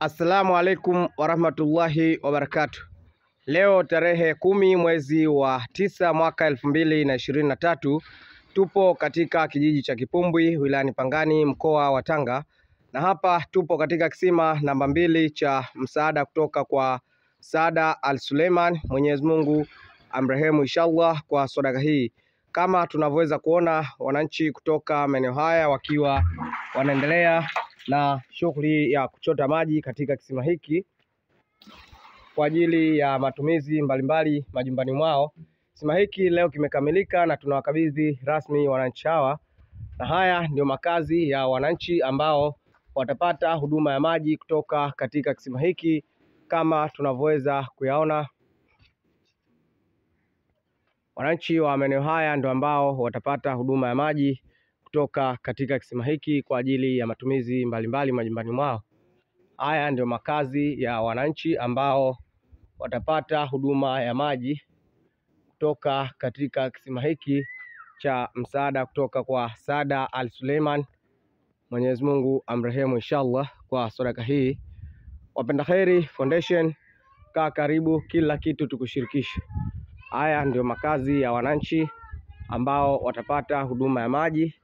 Assalamu alaikum warahmatullahi wabarakatuh. Leo tarehe kumi mwezi wa tisa mwaka elfu mbili na ishirini na tatu tupo katika kijiji cha Kipumbwi wilayani Pangani mkoa wa Tanga, na hapa tupo katika kisima namba mbili cha msaada kutoka kwa Saada Al Suleiman, Mwenyezi Mungu amrehemu inshallah, kwa sadaka hii. Kama tunavyoweza kuona wananchi kutoka maeneo haya wakiwa wanaendelea na shughuli ya kuchota maji katika kisima hiki kwa ajili ya matumizi mbalimbali majumbani mwao. Kisima hiki leo kimekamilika na tunawakabidhi rasmi wananchi hawa, na haya ndio makazi ya wananchi ambao watapata huduma ya maji kutoka katika kisima hiki kama tunavyoweza kuyaona. Wananchi wa maeneo haya ndio ambao watapata huduma ya maji kutoka katika kisima hiki kwa ajili ya matumizi mbalimbali majumbani mwao. Haya ndio makazi ya wananchi ambao watapata huduma ya maji kutoka katika kisima hiki cha msaada kutoka kwa Saada Al Suleiman, Mwenyezi Mungu amrehemu inshallah kwa sadaka hii. Wapenda Kheri Foundation, kaa karibu, kila kitu tukushirikishe. Haya ndio makazi ya wananchi ambao watapata huduma ya maji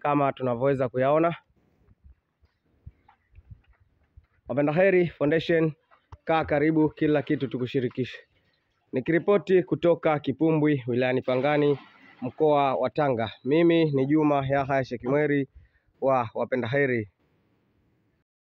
kama tunavyoweza kuyaona. Wapenda heri Foundation, kaa karibu, kila kitu tukushirikishe. Nikiripoti kutoka Kipumbwi wilayani Pangani mkoa wa Tanga, mimi ni Juma Yahya Shekimweri wa Wapenda heri.